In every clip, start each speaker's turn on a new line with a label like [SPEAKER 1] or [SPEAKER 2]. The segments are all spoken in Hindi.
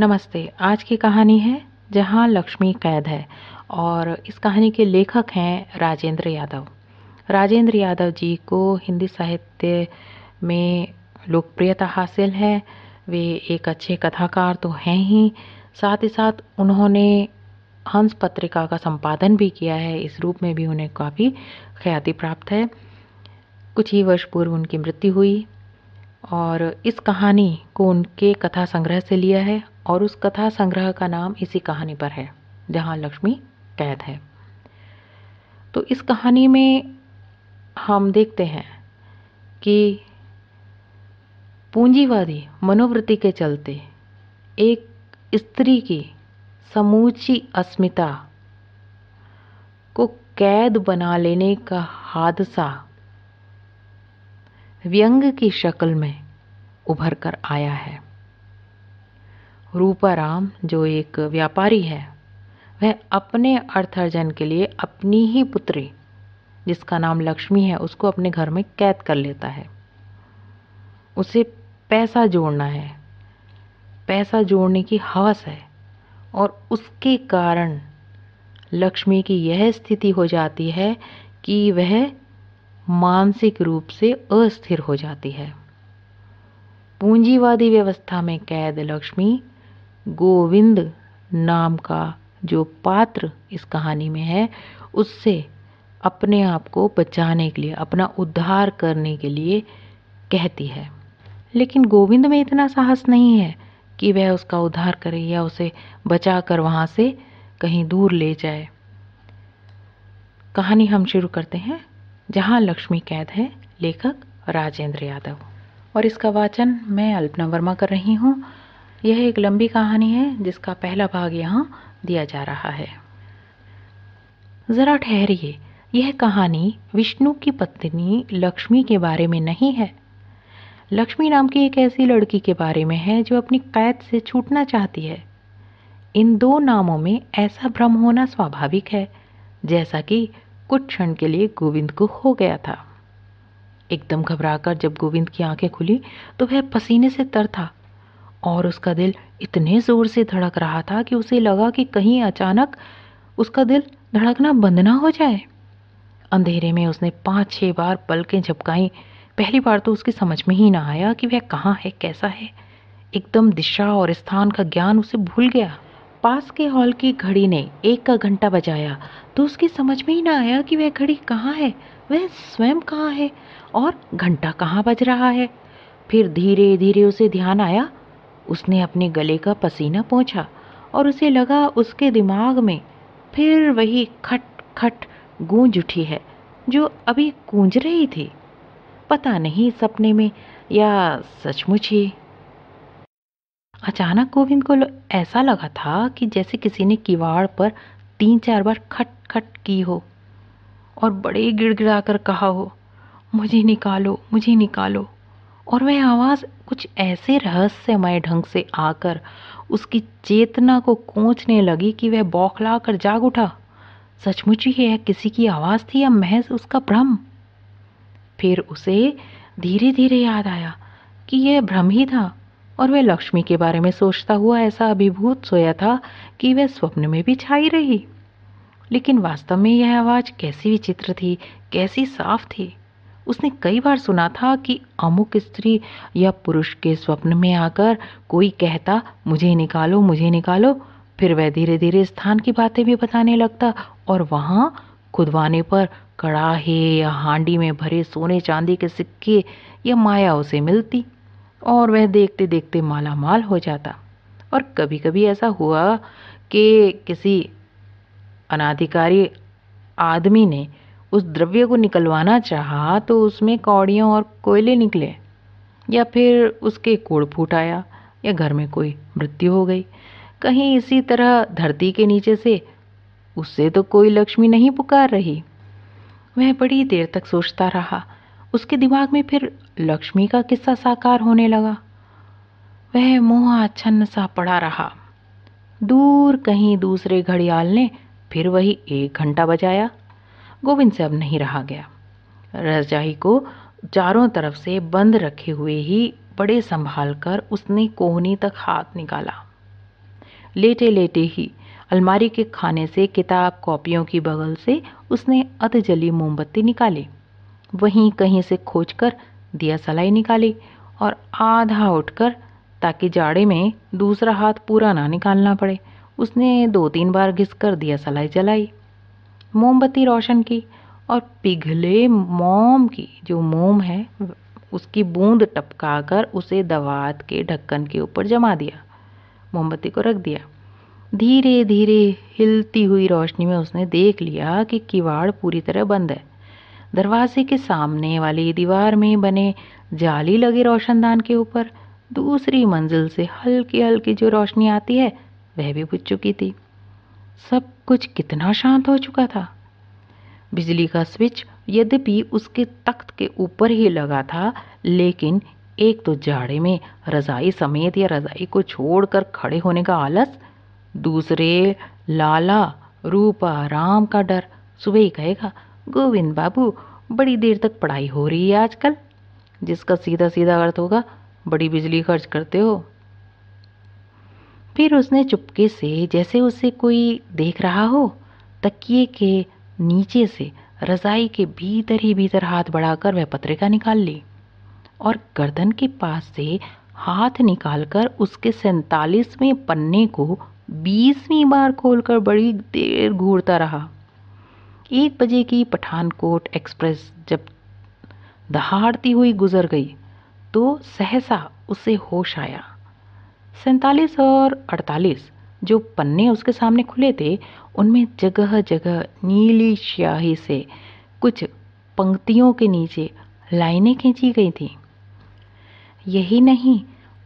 [SPEAKER 1] नमस्ते आज की कहानी है जहाँ लक्ष्मी कैद है और इस कहानी के लेखक हैं राजेंद्र यादव राजेंद्र यादव जी को हिंदी साहित्य में लोकप्रियता हासिल है वे एक अच्छे कथाकार तो हैं ही साथ ही साथ उन्होंने हंस पत्रिका का संपादन भी किया है इस रूप में भी उन्हें काफ़ी ख्याति प्राप्त है कुछ ही वर्ष पूर्व उनकी मृत्यु हुई और इस कहानी को उनके कथा संग्रह से लिया है और उस कथा संग्रह का नाम इसी कहानी पर है जहाँ लक्ष्मी कैद है तो इस कहानी में हम देखते हैं कि पूंजीवादी मनोवृत्ति के चलते एक स्त्री की समूची अस्मिता को कैद बना लेने का हादसा व्यंग की शक्ल में उभर कर आया है रूपाराम जो एक व्यापारी है वह अपने अर्थार्जन के लिए अपनी ही पुत्री जिसका नाम लक्ष्मी है उसको अपने घर में कैद कर लेता है उसे पैसा जोड़ना है पैसा जोड़ने की हवस है और उसके कारण लक्ष्मी की यह स्थिति हो जाती है कि वह मानसिक रूप से अस्थिर हो जाती है पूंजीवादी व्यवस्था में कैद लक्ष्मी गोविंद नाम का जो पात्र इस कहानी में है उससे अपने आप को बचाने के लिए अपना उद्धार करने के लिए कहती है लेकिन गोविंद में इतना साहस नहीं है कि वह उसका उद्धार करे या उसे बचा कर वहाँ से कहीं दूर ले जाए कहानी हम शुरू करते हैं जहाँ लक्ष्मी कैद है लेखक राजेंद्र यादव और इसका वाचन मैं अल्पना वर्मा कर रही हूँ यह एक लंबी कहानी है जिसका पहला भाग यहाँ दिया जा रहा है ज़रा ठहरिए यह कहानी विष्णु की पत्नी लक्ष्मी के बारे में नहीं है लक्ष्मी नाम की एक ऐसी लड़की के बारे में है जो अपनी कैद से छूटना चाहती है इन दो नामों में ऐसा भ्रम होना स्वाभाविक है जैसा कि कुछ क्षण के लिए गोविंद को हो गया था एकदम घबराकर जब गोविंद की आंखें खुली तो वह पसीने से तर था और उसका दिल इतने ज़ोर से धड़क रहा था कि उसे लगा कि कहीं अचानक उसका दिल धड़कना बंद ना हो जाए अंधेरे में उसने पांच छह बार पलकें झपकाई पहली बार तो उसकी समझ में ही ना आया कि वह कहाँ है कैसा है एकदम दिशा और स्थान का ज्ञान उसे भूल गया पास के हॉल की घड़ी ने एक का घंटा बजाया तो उसकी समझ में ही ना आया कि वह घड़ी कहाँ है वह स्वयं कहाँ है और घंटा कहाँ बज रहा है फिर धीरे धीरे उसे ध्यान आया उसने अपने गले का पसीना पहुँचा और उसे लगा उसके दिमाग में फिर वही खट खट गूंज उठी है जो अभी गूंज रही थी पता नहीं सपने में या सचमुच ही अचानक गोविंद को ऐसा लगा था कि जैसे किसी ने किवाड़ पर तीन चार बार खट खट की हो और बड़े गिड़गिड़ा कर कहा हो मुझे निकालो मुझे निकालो और वह आवाज़ कुछ ऐसे रहस्यमय ढंग से आकर उसकी चेतना को कोचने लगी कि वह बौखला कर जाग उठा सचमुच ही यह किसी की आवाज़ थी या महज उसका भ्रम फिर उसे धीरे धीरे याद आया कि यह भ्रम ही था और वह लक्ष्मी के बारे में सोचता हुआ ऐसा अभिभूत सोया था कि वह स्वप्न में भी छाई रही लेकिन वास्तव में यह आवाज़ कैसी विचित्र थी कैसी साफ थी उसने कई बार सुना था कि अमुक स्त्री या पुरुष के स्वप्न में आकर कोई कहता मुझे निकालो मुझे निकालो फिर वह धीरे धीरे स्थान की बातें भी बताने लगता और वहाँ खुदवाने पर कड़ाहे या हांडी में भरे सोने चांदी के सिक्के या माया उसे मिलती और वह देखते देखते माला माल हो जाता और कभी कभी ऐसा हुआ कि किसी अनाधिकारी आदमी ने उस द्रव्य को निकलवाना चाहा तो उसमें कौड़ियों और कोयले निकले या फिर उसके कोड़ फूट आया या घर में कोई मृत्यु हो गई कहीं इसी तरह धरती के नीचे से उससे तो कोई लक्ष्मी नहीं पुकार रही वह बड़ी देर तक सोचता रहा उसके दिमाग में फिर लक्ष्मी का किस्सा साकार होने लगा वह मोह अच्छन्न सा पड़ा रहा दूर कहीं दूसरे घड़ियाल ने फिर वही एक घंटा बजाया गोविंद से अब नहीं रहा गया रजाई को चारों तरफ से बंद रखे हुए ही बड़े संभाल कर उसने कोहनी तक हाथ निकाला लेटे लेटे ही अलमारी के खाने से किताब कॉपियों की बगल से उसने जली मोमबत्ती निकाली वहीं कहीं से खोज कर दिया सलाई निकाली और आधा उठकर ताकि जाड़े में दूसरा हाथ पूरा ना निकालना पड़े उसने दो तीन बार घिस कर दिया सलाई जलाई मोमबत्ती रोशन की और पिघले मोम की जो मोम है उसकी बूंद टपका कर उसे दवात के ढक्कन के ऊपर जमा दिया मोमबत्ती को रख दिया धीरे धीरे हिलती हुई रोशनी में उसने देख लिया कि किवाड़ पूरी तरह बंद है दरवाजे के सामने वाली दीवार में बने जाली लगे रोशनदान के ऊपर दूसरी मंजिल से हल्की हल्की जो रोशनी आती है वह भी बुझ चुकी थी सब कुछ कितना शांत हो चुका था बिजली का स्विच यद्यपि उसके तख्त के ऊपर ही लगा था लेकिन एक तो जाड़े में रज़ाई समेत या रज़ाई को छोड़कर खड़े होने का आलस दूसरे लाला रूपा राम का डर सुबह ही कहेगा गोविंद बाबू बड़ी देर तक पढ़ाई हो रही है आजकल जिसका सीधा सीधा अर्थ होगा बड़ी बिजली खर्च करते हो फिर उसने चुपके से जैसे उसे कोई देख रहा हो तकिए के नीचे से रजाई के भीतर ही भीतर हाथ बढ़ाकर वह पत्रिका निकाल ली और गर्दन के पास से हाथ निकालकर उसके सैतालीसवें पन्ने को बीसवीं बार खोलकर बड़ी देर घूरता रहा एक बजे की पठानकोट एक्सप्रेस जब दहाड़ती हुई गुजर गई तो सहसा उसे होश आया सैतालीस और अड़तालीस जो पन्ने उसके सामने खुले थे उनमें जगह जगह नीली स्याही से कुछ पंक्तियों के नीचे लाइनें खींची गई थी यही नहीं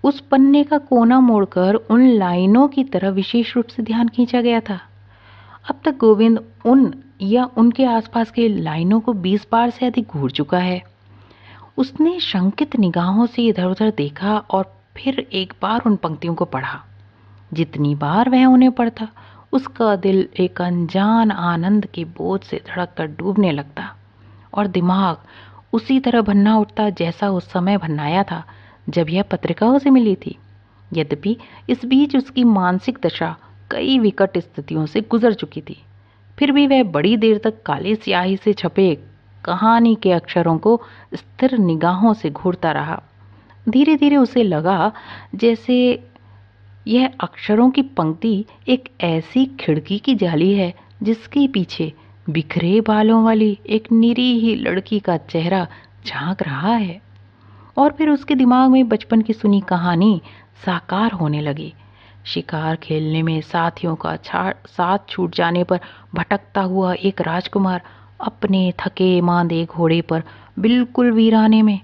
[SPEAKER 1] उस पन्ने का कोना मोड़कर उन लाइनों की तरह विशेष रूप से ध्यान खींचा गया था अब तक गोविंद उन या उनके आसपास के लाइनों को बीस बार से अधिक घूर चुका है उसने शंकित निगाहों से इधर उधर देखा और फिर एक बार उन पंक्तियों को पढ़ा जितनी बार वह उन्हें पढ़ता उसका दिल एक अनजान आनंद के बोझ से धड़क कर डूबने लगता और दिमाग उसी तरह भन्ना उठता जैसा उस समय भन्नाया था जब यह पत्रिकाओं से मिली थी यद्यपि इस बीच उसकी मानसिक दशा कई विकट स्थितियों से गुजर चुकी थी फिर भी वह बड़ी देर तक काले स्याही से छपे कहानी के अक्षरों को स्थिर निगाहों से घूरता रहा धीरे धीरे उसे लगा जैसे यह अक्षरों की पंक्ति एक ऐसी खिड़की की जाली है जिसके पीछे बिखरे बालों वाली एक ही लड़की का चेहरा झांक रहा है और फिर उसके दिमाग में बचपन की सुनी कहानी साकार होने लगी शिकार खेलने में साथियों का साथ छूट जाने पर भटकता हुआ एक राजकुमार अपने थके मांदे घोड़े पर बिल्कुल वीराने में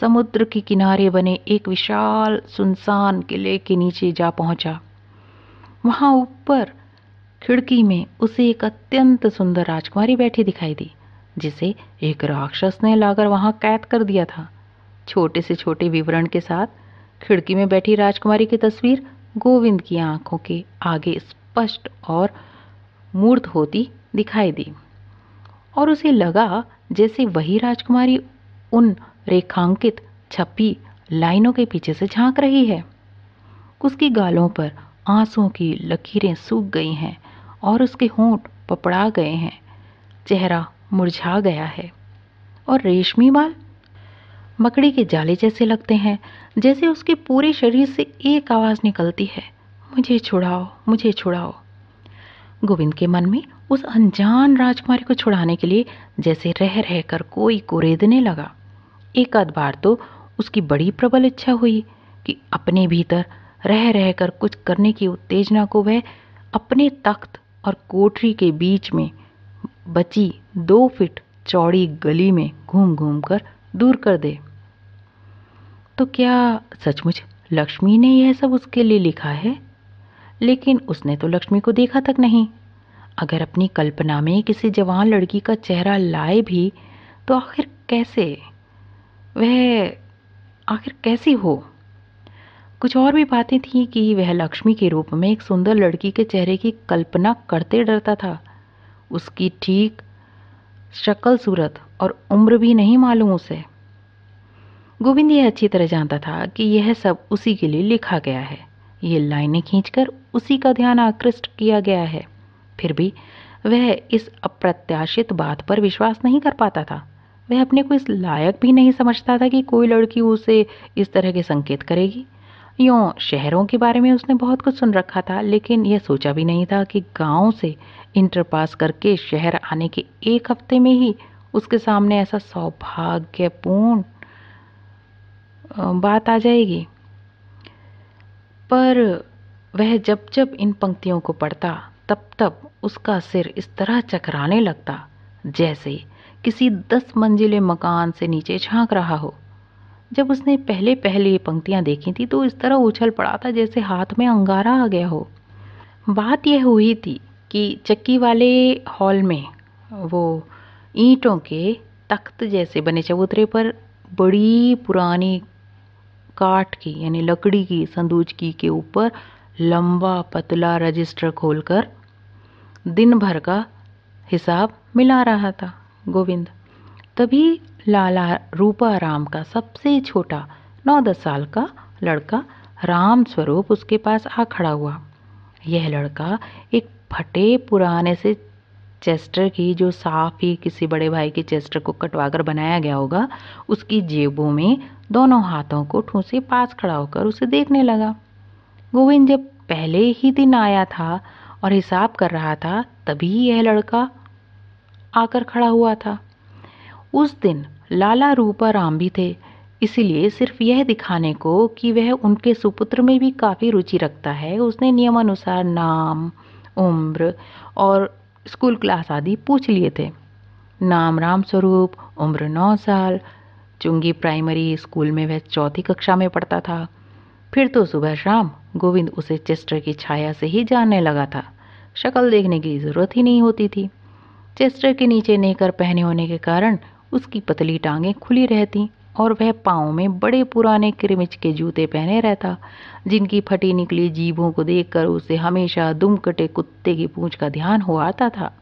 [SPEAKER 1] समुद्र के किनारे बने एक विशाल सुनसान किले के नीचे जा पहुंचा वहां ऊपर खिड़की में उसे एक अत्यंत सुंदर राजकुमारी बैठी दिखाई दी जिसे एक राक्षस ने लाकर वहां कैद कर दिया था छोटे से छोटे विवरण के साथ खिड़की में बैठी राजकुमारी की तस्वीर गोविंद की आंखों के आगे स्पष्ट और मूर्त होती दिखाई दी और उसे लगा जैसे वही राजकुमारी उन रेखांकित छपी लाइनों के पीछे से झांक रही है उसकी गालों पर आंसुओं की लकीरें सूख गई हैं और उसके होंठ पपड़ा गए हैं चेहरा मुरझा गया है और रेशमी बाल मकड़ी के जाले जैसे लगते हैं जैसे उसके पूरे शरीर से एक आवाज़ निकलती है मुझे छुड़ाओ मुझे छुड़ाओ गोविंद के मन में उस अनजान राजकुमारी को छुड़ाने के लिए जैसे रह रह कर कोई कुरेदने लगा एक आध बार तो उसकी बड़ी प्रबल इच्छा हुई कि अपने भीतर रह रहकर कुछ करने की उत्तेजना को वह अपने तख्त और कोठरी के बीच में बची दो फिट चौड़ी गली में घूम घूम कर दूर कर दे तो क्या सचमुच लक्ष्मी ने यह सब उसके लिए लिखा है लेकिन उसने तो लक्ष्मी को देखा तक नहीं अगर अपनी कल्पना में किसी जवान लड़की का चेहरा लाए भी तो आखिर कैसे वह आखिर कैसी हो कुछ और भी बातें थीं कि वह लक्ष्मी के रूप में एक सुंदर लड़की के चेहरे की कल्पना करते डरता था उसकी ठीक शक्ल सूरत और उम्र भी नहीं मालूम उसे गोविंद यह अच्छी तरह जानता था कि यह सब उसी के लिए लिखा गया है ये लाइनें खींचकर उसी का ध्यान आकृष्ट किया गया है फिर भी वह इस अप्रत्याशित बात पर विश्वास नहीं कर पाता था वह अपने को इस लायक भी नहीं समझता था कि कोई लड़की उसे इस तरह के संकेत करेगी यों शहरों के बारे में उसने बहुत कुछ सुन रखा था लेकिन यह सोचा भी नहीं था कि गांव से इंटर पास करके शहर आने के एक हफ्ते में ही उसके सामने ऐसा सौभाग्यपूर्ण बात आ जाएगी पर वह जब जब इन पंक्तियों को पढ़ता तब तब उसका सिर इस तरह चकराने लगता जैसे किसी दस मंजिले मकान से नीचे झांक रहा हो जब उसने पहले पहले ये पंक्तियाँ देखी थी तो इस तरह उछल पड़ा था जैसे हाथ में अंगारा आ गया हो बात यह हुई थी कि चक्की वाले हॉल में वो ईंटों के तख्त जैसे बने चबूतरे पर बड़ी पुरानी काठ की यानी लकड़ी की संदूज की के ऊपर लंबा पतला रजिस्टर खोलकर दिन भर का हिसाब मिला रहा था गोविंद तभी लाला रूपा राम का सबसे छोटा नौ दस साल का लड़का राम स्वरूप उसके पास आ खड़ा हुआ यह लड़का एक फटे पुराने से चेस्टर की जो साफ ही किसी बड़े भाई के चेस्टर को कटवाकर बनाया गया होगा उसकी जेबों में दोनों हाथों को ठूसे पास खड़ा होकर उसे देखने लगा गोविंद जब पहले ही दिन आया था और हिसाब कर रहा था तभी यह लड़का आकर खड़ा हुआ था उस दिन लाला रूपा राम भी थे इसलिए सिर्फ यह दिखाने को कि वह उनके सुपुत्र में भी काफ़ी रुचि रखता है उसने नियमानुसार नाम उम्र और स्कूल क्लास आदि पूछ लिए थे नाम राम स्वरूप उम्र नौ साल चुंगी प्राइमरी स्कूल में वह चौथी कक्षा में पढ़ता था फिर तो सुबह शाम गोविंद उसे चेस्टर की छाया से ही जानने लगा था शक्ल देखने की जरूरत ही नहीं होती थी चेस्टर के नीचे नेकर पहने होने के कारण उसकी पतली टांगें खुली रहती और वह पाँव में बड़े पुराने क्रिमिच के जूते पहने रहता जिनकी फटी निकली जीभों को देखकर उसे हमेशा दुम कटे कुत्ते की पूंछ का ध्यान हो आता था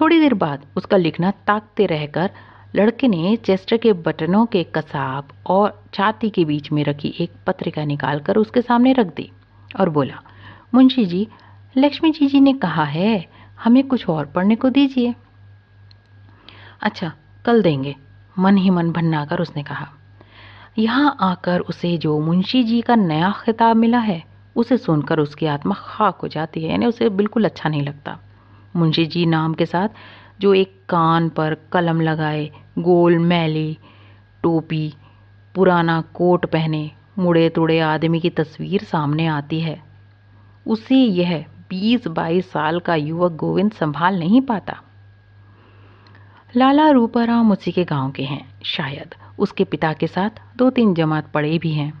[SPEAKER 1] थोड़ी देर बाद उसका लिखना ताकते रहकर लड़के ने चेस्टर के बटनों के कसाब और छाती के बीच में रखी एक पत्रिका निकालकर उसके सामने रख दी और बोला मुंशी जी लक्ष्मी जी जी ने कहा है हमें कुछ और पढ़ने को दीजिए अच्छा कल देंगे मन ही मन भन्नाकर उसने कहा यहाँ आकर उसे जो मुंशी जी का नया खिताब मिला है उसे सुनकर उसकी आत्मा खाक हो जाती है यानी उसे बिल्कुल अच्छा नहीं लगता मुंशी जी नाम के साथ जो एक कान पर कलम लगाए गोल मैली टोपी पुराना कोट पहने मुड़े तुड़े आदमी की तस्वीर सामने आती है उसे यह 20-22 साल का युवक गोविंद संभाल नहीं पाता लाला रूपाराम उसी के गांव के हैं शायद उसके पिता के साथ दो तीन जमात पड़े भी हैं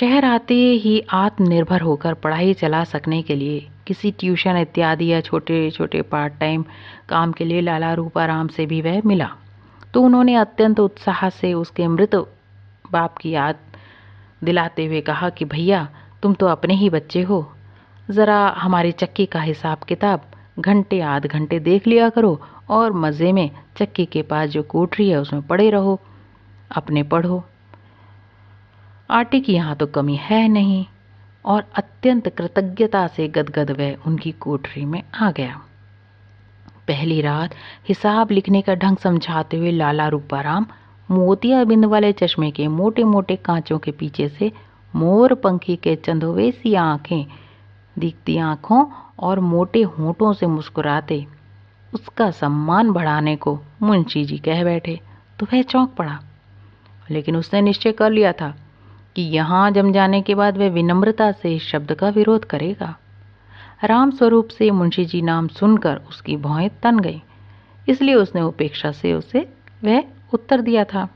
[SPEAKER 1] शहर आते ही आत्मनिर्भर होकर पढ़ाई चला सकने के लिए किसी ट्यूशन इत्यादि या छोटे छोटे पार्ट टाइम काम के लिए लाला रूपाराम से भी वह मिला तो उन्होंने अत्यंत उत्साह से उसके मृत बाप की याद दिलाते हुए कहा कि भैया तुम तो अपने ही बच्चे हो ज़रा हमारी चक्की का हिसाब किताब घंटे आध घंटे देख लिया करो और मज़े में चक्की के पास जो कोठरी है उसमें पड़े रहो अपने पढ़ो आटे की यहाँ तो कमी है नहीं और अत्यंत कृतज्ञता से गदगद वह उनकी कोठरी में आ गया पहली रात हिसाब लिखने का ढंग समझाते हुए लाला रूपाराम मोतिया बिंद वाले चश्मे के मोटे मोटे कांचों के पीछे से मोर पंखी के चंदोवेसी आंखें दिखती आंखों और मोटे होठों से मुस्कुराते उसका सम्मान बढ़ाने को मुंशी जी कह बैठे तो वह चौंक पड़ा लेकिन उसने निश्चय कर लिया था कि यहाँ जम जाने के बाद वह विनम्रता से इस शब्द का विरोध करेगा राम स्वरूप से मुंशी जी नाम सुनकर उसकी भौएं तन गई इसलिए उसने उपेक्षा से उसे वह उत्तर दिया था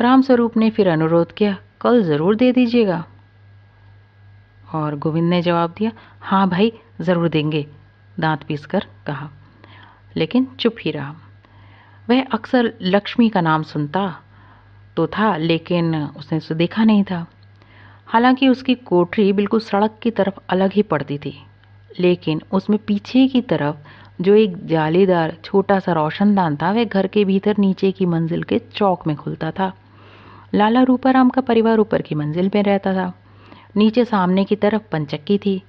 [SPEAKER 1] राम स्वरूप ने फिर अनुरोध किया कल ज़रूर दे दीजिएगा और गोविंद ने जवाब दिया हाँ भाई ज़रूर देंगे दांत पीस कर कहा लेकिन चुप ही रहा वह अक्सर लक्ष्मी का नाम सुनता तो था लेकिन उसने उसे देखा नहीं था हालांकि उसकी कोठरी बिल्कुल सड़क की तरफ अलग ही पड़ती थी लेकिन उसमें पीछे की तरफ जो एक जालीदार छोटा सा रोशनदान था वह घर के भीतर नीचे की मंजिल के चौक में खुलता था लाला रूपाराम का परिवार ऊपर की मंजिल में रहता था नीचे सामने की तरफ पंचक्की थी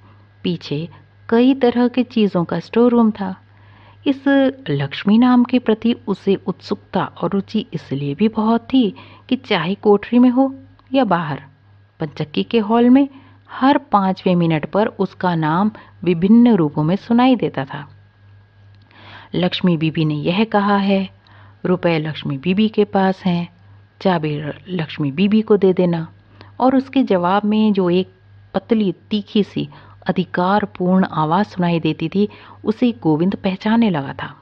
[SPEAKER 1] पीछे कई तरह की चीज़ों का स्टोर रूम था इस लक्ष्मी नाम के प्रति उसे उत्सुकता और रुचि इसलिए भी बहुत थी कि चाहे कोठरी में हो या बाहर पंचक्की के हॉल में हर पांचवें मिनट पर उसका नाम विभिन्न रूपों में सुनाई देता था लक्ष्मी बीबी ने यह कहा है रुपए लक्ष्मी बीबी के पास हैं चाबी लक्ष्मी बीबी को दे देना और उसके जवाब में जो एक पतली तीखी सी अधिकारपूर्ण आवाज सुनाई देती थी उसे गोविंद पहचानने लगा था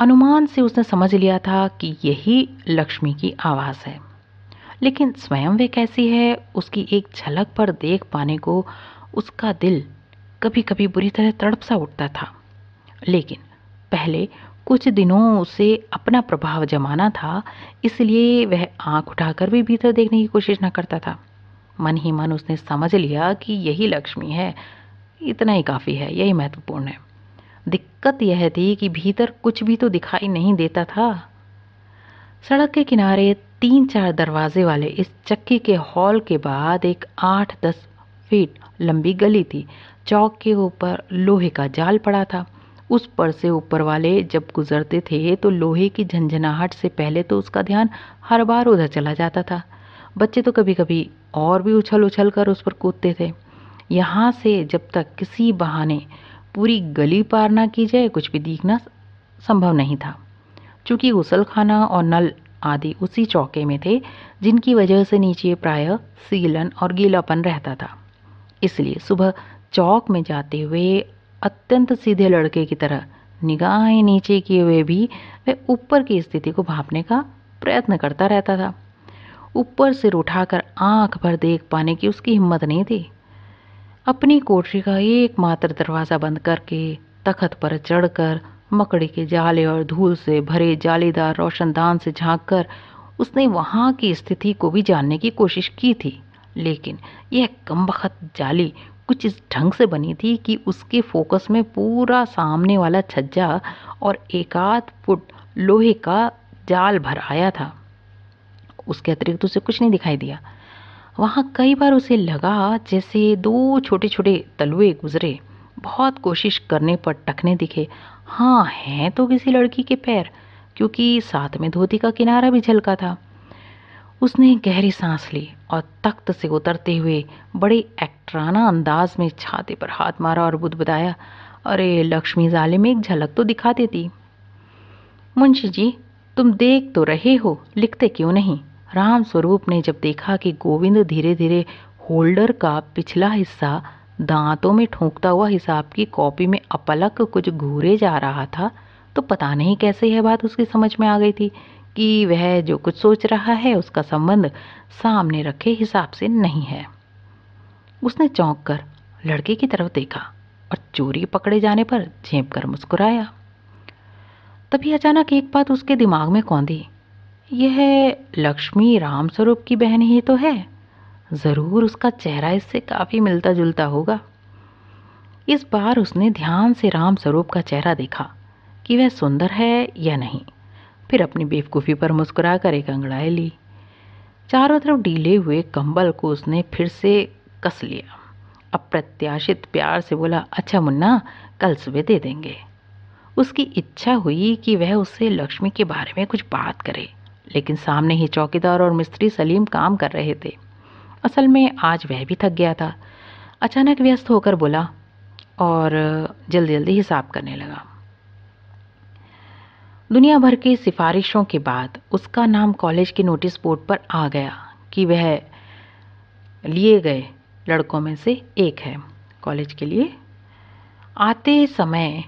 [SPEAKER 1] अनुमान से उसने समझ लिया था कि यही लक्ष्मी की आवाज़ है लेकिन स्वयं वे कैसी है उसकी एक झलक पर देख पाने को उसका दिल कभी कभी बुरी तरह तड़प सा उठता था लेकिन पहले कुछ दिनों उसे अपना प्रभाव जमाना था इसलिए वह आंख उठाकर भी भीतर देखने की कोशिश न करता था मन ही मन उसने समझ लिया कि यही लक्ष्मी है इतना ही काफ़ी है यही महत्वपूर्ण है दिक्कत यह थी कि भीतर कुछ भी तो दिखाई नहीं देता था सड़क के किनारे तीन चार दरवाजे वाले इस चक्की के हॉल के बाद एक आठ दस फीट लंबी गली थी चौक के ऊपर लोहे का जाल पड़ा था उस पर से ऊपर वाले जब गुजरते थे तो लोहे की झंझनाहट से पहले तो उसका ध्यान हर बार उधर चला जाता था बच्चे तो कभी कभी और भी उछल उछल कर उस पर कूदते थे यहाँ से जब तक किसी बहाने पूरी गली पार ना की जाए कुछ भी दिखना संभव नहीं था चूँकि गुसलखाना और नल आदि उसी चौके में थे जिनकी वजह से नीचे प्रायः सीलन और गीलापन रहता था इसलिए सुबह चौक में जाते हुए अत्यंत सीधे लड़के की तरह निगाहें नीचे किए हुए भी वह ऊपर की स्थिति को भापने का प्रयत्न करता रहता था ऊपर सिर उठाकर आंख भर देख पाने की उसकी हिम्मत नहीं थी अपनी कोठरी का एकमात्र दरवाज़ा बंद करके तखत पर चढ़कर मकड़ी के जाले और धूल से भरे जालीदार रोशनदान से झाँक कर उसने वहाँ की स्थिति को भी जानने की कोशिश की थी लेकिन यह कमबख्त जाली कुछ इस ढंग से बनी थी कि उसके फोकस में पूरा सामने वाला छज्जा और एकाध फुट लोहे का जाल भर आया था उसके अतिरिक्त उसे कुछ नहीं दिखाई दिया वहाँ कई बार उसे लगा जैसे दो छोटे छोटे तलवे गुजरे बहुत कोशिश करने पर टखने दिखे हाँ हैं तो किसी लड़की के पैर क्योंकि साथ में धोती का किनारा भी झलका था उसने गहरी सांस ली और तख्त से उतरते हुए बड़े एक्ट्राना अंदाज में छाते पर हाथ मारा और बुद्ध बताया अरे लक्ष्मी जाले में एक झलक तो दिखा देती मुंशी जी तुम देख तो रहे हो लिखते क्यों नहीं राम स्वरूप ने जब देखा कि गोविंद धीरे धीरे होल्डर का पिछला हिस्सा दांतों में ठोंकता हुआ हिसाब की कॉपी में अपलक कुछ घूरे जा रहा था तो पता नहीं कैसे यह बात उसकी समझ में आ गई थी कि वह जो कुछ सोच रहा है उसका संबंध सामने रखे हिसाब से नहीं है उसने चौंक कर लड़के की तरफ देखा और चोरी पकड़े जाने पर झेप कर मुस्कुराया तभी अचानक एक बात उसके दिमाग में कौंधी यह लक्ष्मी राम स्वरूप की बहन ही तो है ज़रूर उसका चेहरा इससे काफ़ी मिलता जुलता होगा इस बार उसने ध्यान से राम स्वरूप का चेहरा देखा कि वह सुंदर है या नहीं फिर अपनी बेवकूफ़ी पर मुस्कुरा कर एक अंगड़ाई ली चारों तरफ ढीले हुए कंबल को उसने फिर से कस लिया अप्रत्याशित प्यार से बोला अच्छा मुन्ना कल सुबह दे देंगे उसकी इच्छा हुई कि वह उससे लक्ष्मी के बारे में कुछ बात करे लेकिन सामने ही चौकीदार और मिस्त्री सलीम काम कर रहे थे असल में आज वह भी थक गया था अचानक व्यस्त होकर बोला और जल्दी जल्दी हिसाब करने लगा दुनिया भर की सिफारिशों के बाद उसका नाम कॉलेज के नोटिस बोर्ड पर आ गया कि वह लिए गए लड़कों में से एक है कॉलेज के लिए आते समय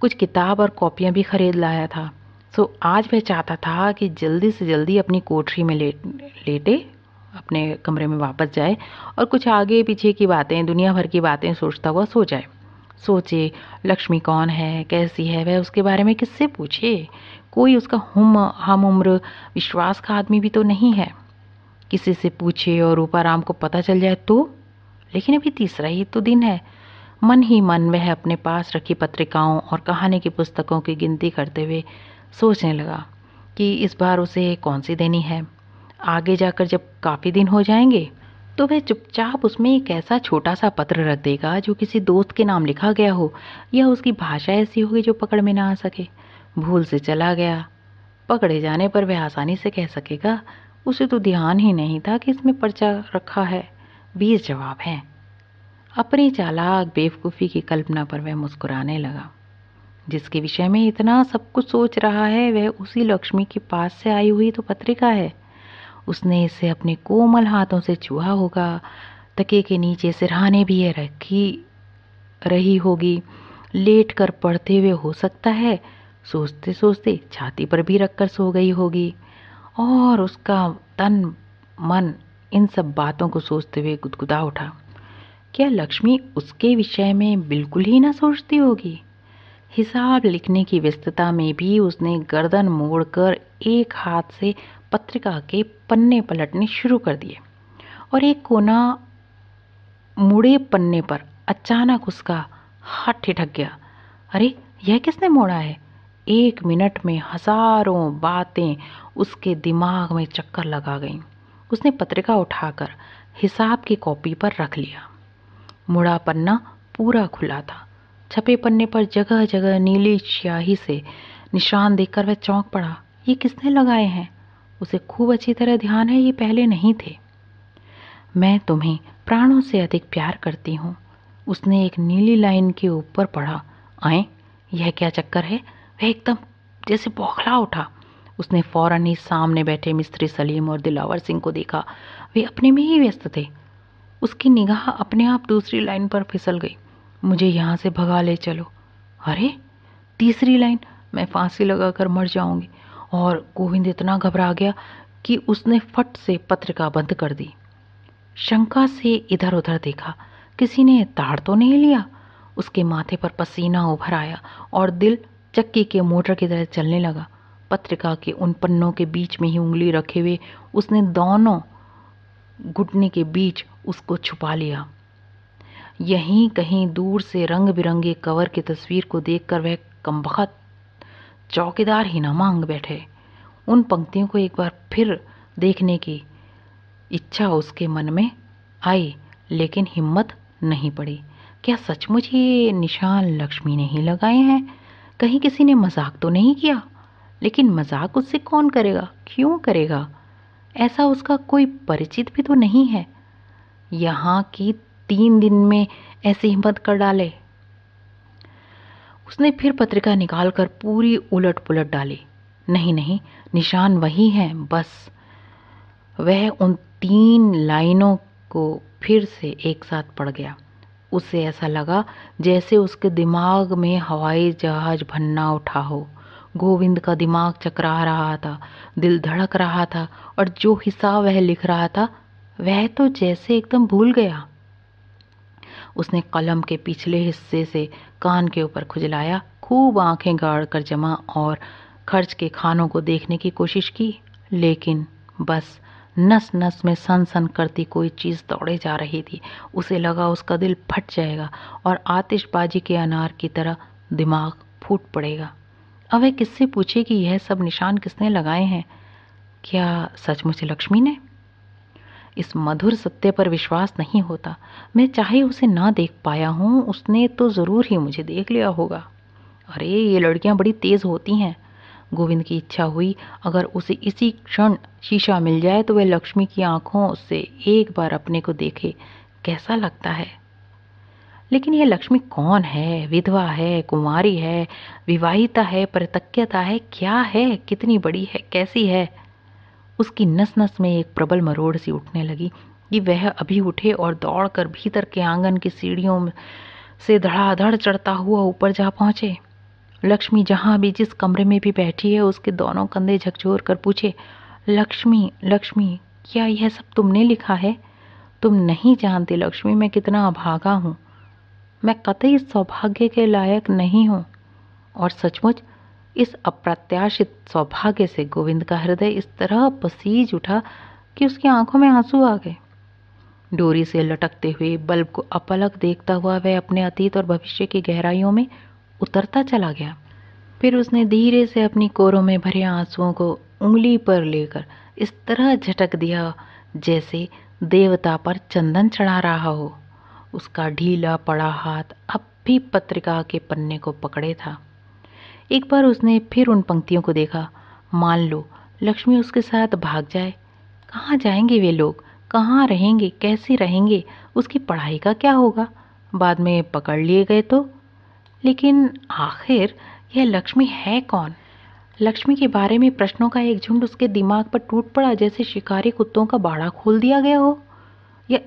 [SPEAKER 1] कुछ किताब और कॉपियां भी खरीद लाया था सो so, आज मैं चाहता था कि जल्दी से जल्दी अपनी कोठरी में लेट लेटे अपने कमरे में वापस जाए और कुछ आगे पीछे की बातें दुनिया भर की बातें सोचता हुआ सो जाए सोचे लक्ष्मी कौन है कैसी है वह उसके बारे में किससे पूछे कोई उसका हम हम उम्र विश्वास का आदमी भी तो नहीं है किसी से पूछे और राम को पता चल जाए तो लेकिन अभी तीसरा ही तो दिन है मन ही मन वह अपने पास रखी पत्रिकाओं और कहानी की पुस्तकों की गिनती करते हुए सोचने लगा कि इस बार उसे कौन सी देनी है आगे जाकर जब काफ़ी दिन हो जाएंगे तो वह चुपचाप उसमें एक ऐसा छोटा सा पत्र रख देगा जो किसी दोस्त के नाम लिखा गया हो या उसकी भाषा ऐसी होगी जो पकड़ में ना आ सके भूल से चला गया पकड़े जाने पर वह आसानी से कह सकेगा उसे तो ध्यान ही नहीं था कि इसमें पर्चा रखा है बीस जवाब हैं अपनी चालाक बेवकूफ़ी की कल्पना पर वह मुस्कुराने लगा जिसके विषय में इतना सब कुछ सोच रहा है वह उसी लक्ष्मी के पास से आई हुई तो पत्रिका है उसने इसे अपने कोमल हाथों से छुआ होगा तके के नीचे सिरहाने भी यह रखी रही होगी लेट कर पढ़ते हुए हो सकता है सोचते सोचते छाती पर भी रखकर सो गई होगी और उसका तन मन इन सब बातों को सोचते हुए गुदगुदा उठा क्या लक्ष्मी उसके विषय में बिल्कुल ही ना सोचती होगी हिसाब लिखने की व्यस्तता में भी उसने गर्दन मोड़कर एक हाथ से पत्रिका के पन्ने पलटने शुरू कर दिए और एक कोना मुड़े पन्ने पर अचानक उसका हाथ ठिठक गया अरे यह किसने मोड़ा है एक मिनट में हजारों बातें उसके दिमाग में चक्कर लगा गईं उसने पत्रिका उठाकर हिसाब की कॉपी पर रख लिया मुड़ा पन्ना पूरा खुला था छपे पन्ने पर जगह जगह नीली स्याही से निशान देखकर वह चौंक पड़ा ये किसने लगाए हैं उसे खूब अच्छी तरह ध्यान है ये पहले नहीं थे मैं तुम्हें प्राणों से अधिक प्यार करती हूँ उसने एक नीली लाइन के ऊपर पढ़ा आए यह क्या चक्कर है वह एकदम जैसे बौखला उठा उसने फौरन ही सामने बैठे मिस्त्री सलीम और दिलावर सिंह को देखा वे अपने में ही व्यस्त थे उसकी निगाह अपने आप दूसरी लाइन पर फिसल गई मुझे यहाँ से भगा ले चलो अरे तीसरी लाइन मैं फांसी लगाकर मर जाऊंगी और गोविंद इतना घबरा गया कि उसने फट से पत्रिका बंद कर दी शंका से इधर उधर देखा किसी ने ताड़ तो नहीं लिया उसके माथे पर पसीना उभर आया और दिल चक्की के मोटर की तरह चलने लगा पत्रिका के उन पन्नों के बीच में ही उंगली रखे हुए उसने दोनों घुटने के बीच उसको छुपा लिया यहीं कहीं दूर से रंग बिरंगे कवर की तस्वीर को देखकर वह कमबख्त चौकीदार ही न मांग बैठे उन पंक्तियों को एक बार फिर देखने की इच्छा उसके मन में आई लेकिन हिम्मत नहीं पड़ी क्या सचमुच ये निशान लक्ष्मी ने ही लगाए हैं कहीं किसी ने मजाक तो नहीं किया लेकिन मजाक उससे कौन करेगा क्यों करेगा ऐसा उसका कोई परिचित भी तो नहीं है यहाँ की तीन दिन में ऐसी हिम्मत कर डाले उसने फिर पत्रिका निकालकर पूरी उलट पुलट डाली नहीं नहीं निशान वही है बस वह उन तीन लाइनों को फिर से एक साथ पड़ गया उसे ऐसा लगा जैसे उसके दिमाग में हवाई जहाज भन्ना उठा हो गोविंद का दिमाग चकरा रहा था दिल धड़क रहा था और जो हिस्सा वह लिख रहा था वह तो जैसे एकदम भूल गया उसने कलम के पिछले हिस्से से कान के ऊपर खुजलाया खूब आंखें गाड़ कर जमा और खर्च के खानों को देखने की कोशिश की लेकिन बस नस नस में सन सन करती कोई चीज़ दौड़े जा रही थी उसे लगा उसका दिल फट जाएगा और आतिशबाजी के अनार की तरह दिमाग फूट पड़ेगा अब वह किससे पूछे कि यह सब निशान किसने लगाए हैं क्या सचमुच लक्ष्मी ने इस मधुर सत्य पर विश्वास नहीं होता मैं चाहे उसे ना देख पाया हूँ उसने तो ज़रूर ही मुझे देख लिया होगा अरे ये लड़कियाँ बड़ी तेज़ होती हैं गोविंद की इच्छा हुई अगर उसे इसी क्षण शीशा मिल जाए तो वह लक्ष्मी की आंखों से एक बार अपने को देखे कैसा लगता है लेकिन यह लक्ष्मी कौन है विधवा है कुमारी है विवाहिता है परतक्यता है क्या है कितनी बड़ी है कैसी है उसकी नस नस में एक प्रबल मरोड़ सी उठने लगी कि वह अभी उठे और दौड़कर भीतर के आंगन की सीढ़ियों से धड़ाधड़ चढ़ता हुआ ऊपर जा पहुंचे लक्ष्मी जहाँ भी जिस कमरे में भी बैठी है उसके दोनों कंधे झकझोर कर पूछे लक्ष्मी लक्ष्मी क्या यह सब तुमने लिखा है तुम नहीं जानते लक्ष्मी मैं कितना अभागा हूँ मैं कतई सौभाग्य के लायक नहीं हूँ और सचमुच इस अप्रत्याशित सौभाग्य से गोविंद का हृदय इस तरह पसीज उठा कि उसकी आंखों में आंसू आ गए डोरी से लटकते हुए बल्ब को अपलक देखता हुआ वह अपने अतीत और भविष्य की गहराइयों में उतरता चला गया फिर उसने धीरे से अपनी कोरों में भरे आंसुओं को उंगली पर लेकर इस तरह झटक दिया जैसे देवता पर चंदन चढ़ा रहा हो उसका ढीला पड़ा हाथ अब भी पत्रिका के पन्ने को पकड़े था एक बार उसने फिर उन पंक्तियों को देखा मान लो लक्ष्मी उसके साथ भाग जाए कहाँ जाएंगे वे लोग कहाँ रहेंगे कैसे रहेंगे उसकी पढ़ाई का क्या होगा बाद में पकड़ लिए गए तो लेकिन आखिर यह लक्ष्मी है कौन लक्ष्मी के बारे में प्रश्नों का एक झुंड उसके दिमाग पर टूट पड़ा जैसे शिकारी कुत्तों का बाड़ा खोल दिया गया हो या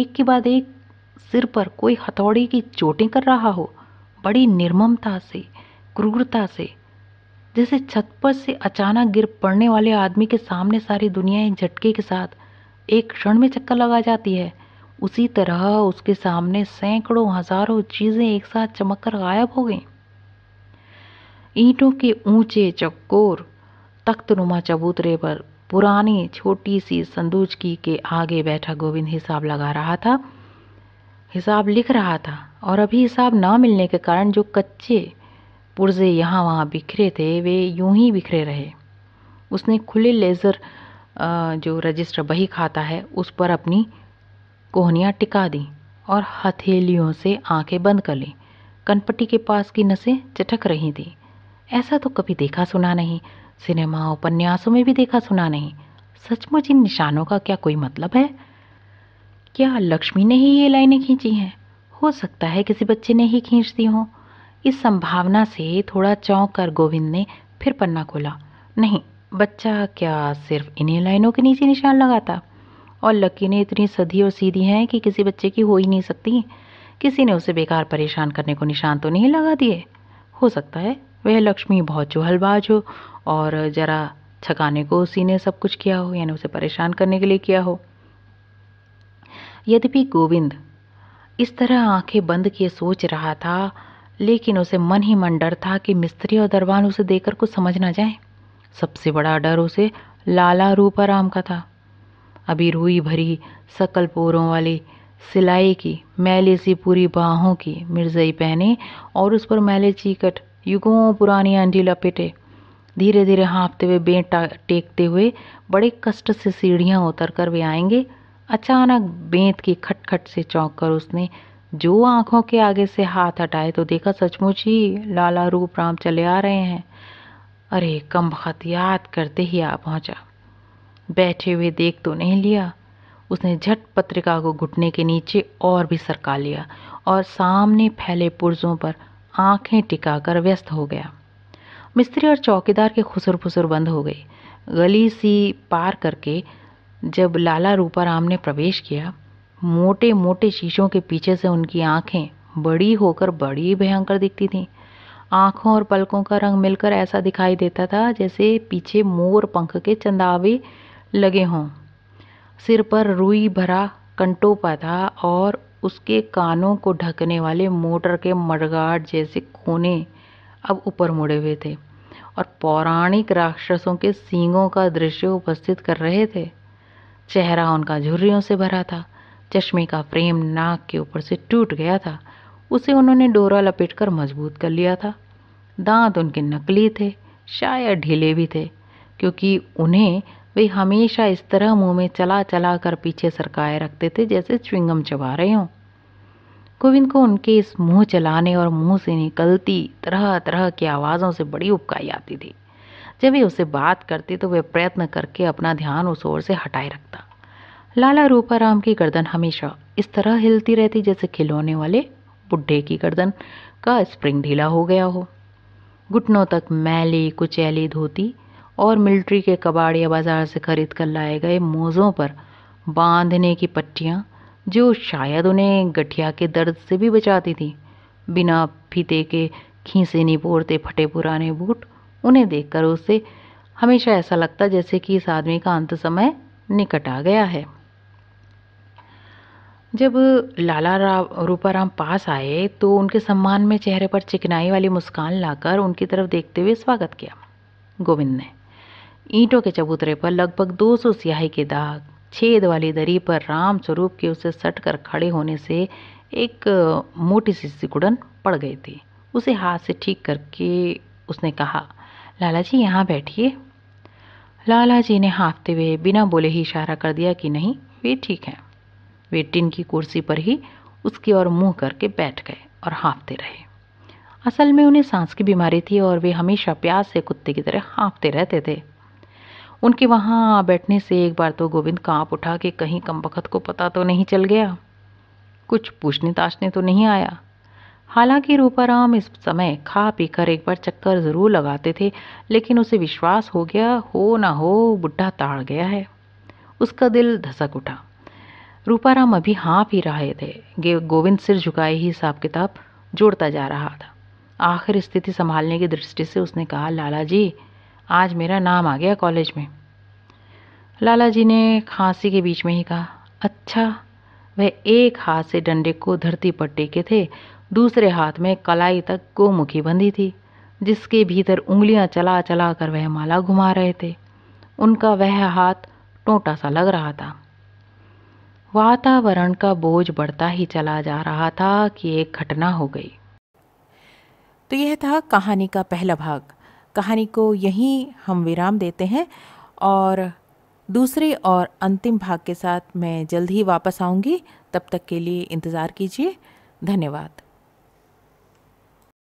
[SPEAKER 1] एक के बाद एक सिर पर कोई हथौड़ी की चोटें कर रहा हो बड़ी निर्ममता से क्रूरता से जैसे छत पर से अचानक गिर पड़ने वाले आदमी के सामने सारी दुनिया एक झटके के साथ एक क्षण में चक्कर लगा जाती है उसी तरह उसके सामने सैकड़ों हजारों चीज़ें एक साथ चमक कर गायब हो गईं ईंटों के ऊंचे तख्त तख्तनुमा चबूतरे पर पुरानी छोटी सी संदूचकी के आगे बैठा गोविंद हिसाब लगा रहा था हिसाब लिख रहा था और अभी हिसाब ना मिलने के कारण जो कच्चे पुर्जे यहाँ वहाँ बिखरे थे वे यूं ही बिखरे रहे उसने खुले लेज़र जो रजिस्टर बही खाता है उस पर अपनी कोहनियाँ टिका दी और हथेलियों से आंखें बंद कर ली कनपट्टी के पास की नसें चटक रही थी ऐसा तो कभी देखा सुना नहीं सिनेमा उपन्यासों में भी देखा सुना नहीं सचमुच इन निशानों का क्या कोई मतलब है क्या लक्ष्मी ने ही ये लाइनें खींची हैं हो सकता है किसी बच्चे ने ही खींच दी हों इस संभावना से थोड़ा चौंक कर गोविंद ने फिर पन्ना खोला नहीं बच्चा क्या सिर्फ इन्हीं लाइनों के नीचे निशान लगाता और ने इतनी सदी और सीधी हैं कि किसी बच्चे की हो ही नहीं सकती किसी ने उसे बेकार परेशान करने को निशान तो नहीं लगा दिए हो सकता है वह लक्ष्मी बहुत चूहलबाज हो और जरा छकाने को उसी ने सब कुछ किया हो यानी उसे परेशान करने के लिए किया हो यद्यपि गोविंद इस तरह आंखें बंद किए सोच रहा था लेकिन उसे मन ही मन डर था कि मिस्त्री और दरबान उसे देखकर कुछ समझ ना जाए सबसे बड़ा डर उसे लाला रूपाराम का था अभी रूई भरी सकल पोरों वाली सिलाई की मैले सी पूरी बाहों की मिर्जई पहने और उस पर मैले चीकट युगों पुरानी अंडी लपेटे धीरे धीरे हाँफते हुए बेंट टेकते हुए बड़े कष्ट से सीढ़ियाँ उतर कर वे आएंगे अचानक बेंत की खटखट से चौंक कर उसने जो आंखों के आगे से हाथ हटाए तो देखा सचमुच ही लाला रूप राम चले आ रहे हैं अरे कम बखत याद करते ही आ पहुंचा बैठे हुए देख तो नहीं लिया उसने झट पत्रिका को घुटने के नीचे और भी सरका लिया और सामने फैले पुर्जों पर आंखें टिकाकर व्यस्त हो गया मिस्त्री और चौकीदार के खुसुर फुसुर बंद हो गई गली सी पार करके जब लाला रूपाराम ने प्रवेश किया मोटे मोटे शीशों के पीछे से उनकी आंखें बड़ी होकर बड़ी भयंकर दिखती थीं आंखों और पलकों का रंग मिलकर ऐसा दिखाई देता था जैसे पीछे मोर पंख के चंदावे लगे हों सिर पर रुई भरा कंटोपा था और उसके कानों को ढकने वाले मोटर के मडगाट जैसे कोने अब ऊपर मुड़े हुए थे और पौराणिक राक्षसों के सींगों का दृश्य उपस्थित कर रहे थे चेहरा उनका झुर्रियों से भरा था चश्मे का फ्रेम नाक के ऊपर से टूट गया था उसे उन्होंने डोरा लपेटकर मजबूत कर लिया था दांत उनके नकली थे शायद ढीले भी थे क्योंकि उन्हें वे हमेशा इस तरह मुंह में चला चला कर पीछे सरकाए रखते थे जैसे च्विंगम चबा रहे हों गोविंद को उनके इस मुंह चलाने और मुंह से निकलती तरह तरह की आवाज़ों से बड़ी उपकाई आती थी जब वे उसे बात करते तो वे प्रयत्न करके अपना ध्यान उस ओर से हटाए रखता लाला रूपाराम की गर्दन हमेशा इस तरह हिलती रहती जैसे खिलौने वाले बुढ़े की गर्दन का स्प्रिंग ढीला हो गया हो घुटनों तक मैली कुचैली धोती और मिलिट्री के कबाड़ या बाजार से खरीद कर लाए गए मोज़ों पर बांधने की पट्टियाँ जो शायद उन्हें गठिया के दर्द से भी बचाती थी बिना फीते के खींचे निपोरते फटे पुराने बूट उन्हें देखकर उसे हमेशा ऐसा लगता जैसे कि इस आदमी का अंत समय निकट आ गया है जब लाला राव रूपाराम पास आए तो उनके सम्मान में चेहरे पर चिकनाई वाली मुस्कान लाकर उनकी तरफ देखते हुए स्वागत किया गोविंद ने ईंटों के चबूतरे पर लगभग 200 स्याही के दाग छेद वाली दरी पर राम स्वरूप के उसे सट कर खड़े होने से एक मोटी सी सिकुड़न पड़ गई थी उसे हाथ से ठीक करके उसने कहा लाला जी यहाँ बैठिए लाला जी ने हाँफते हुए बिना बोले ही इशारा कर दिया कि नहीं वे ठीक हैं वे टिन की कुर्सी पर ही उसकी ओर मुंह करके बैठ गए और हाँफते रहे असल में उन्हें सांस की बीमारी थी और वे हमेशा प्यास से कुत्ते की तरह हाँफते रहते थे उनके वहाँ बैठने से एक बार तो गोविंद कांप उठा के कहीं कम वक्त को पता तो नहीं चल गया कुछ पूछने ताछने तो नहीं आया हालांकि रूपाराम इस समय खा पी कर एक बार चक्कर ज़रूर लगाते थे लेकिन उसे विश्वास हो गया हो ना हो बुढ़ा ताड़ गया है उसका दिल धसक उठा रूपाराम अभी हाँ ही रहे थे गोविंद सिर झुकाए ही हिसाब किताब जोड़ता जा रहा था आखिर स्थिति संभालने की दृष्टि से उसने कहा लाला जी आज मेरा नाम आ गया कॉलेज में लाला जी ने खांसी के बीच में ही कहा अच्छा वह एक हाथ से डंडे को धरती पर टेके थे दूसरे हाथ में कलाई तक गोमुखी बंधी थी जिसके भीतर उंगलियां चला चला कर वह माला घुमा रहे थे उनका वह हाथ टोटा सा लग रहा था वातावरण का बोझ बढ़ता ही चला जा रहा था कि एक घटना हो गई तो यह था कहानी का पहला भाग कहानी को यहीं हम विराम देते हैं और दूसरे और अंतिम भाग के साथ मैं जल्द ही वापस आऊँगी तब तक के लिए इंतज़ार कीजिए धन्यवाद